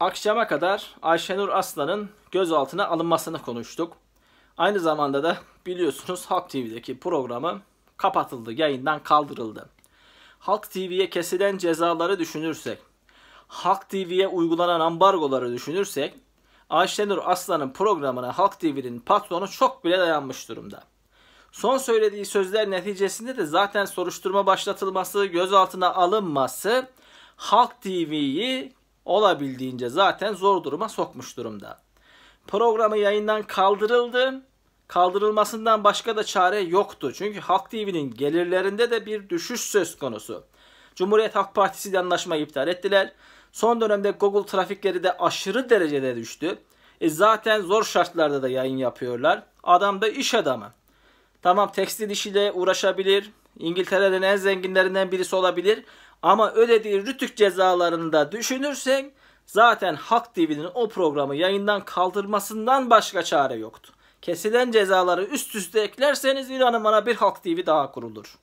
Akşama kadar Ayşenur Aslan'ın gözaltına alınmasını konuştuk. Aynı zamanda da biliyorsunuz Halk TV'deki programı kapatıldı, yayından kaldırıldı. Halk TV'ye kesilen cezaları düşünürsek, Halk TV'ye uygulanan ambargoları düşünürsek, Ayşenur Aslan'ın programına Halk TV'nin patronu çok bile dayanmış durumda. Son söylediği sözler neticesinde de zaten soruşturma başlatılması, gözaltına alınması Halk TV'yi olabildiğince zaten zor duruma sokmuş durumda. Programı yayından kaldırıldı. Kaldırılmasından başka da çare yoktu. Çünkü Halk TV'nin gelirlerinde de bir düşüş söz konusu. Cumhuriyet Halk Partisi ile anlaşmayı iptal ettiler. Son dönemde Google trafikleri de aşırı derecede düştü. E zaten zor şartlarda da yayın yapıyorlar. Adam da iş adamı. Tamam tekstil işiyle uğraşabilir, İngiltere'nin en zenginlerinden birisi olabilir. Ama ödediği rütük cezalarını da düşünürsek zaten Halk TV'nin o programı yayından kaldırmasından başka çare yoktu. Kesilen cezaları üst üste eklerseniz inanın bana bir Halk TV daha kurulur.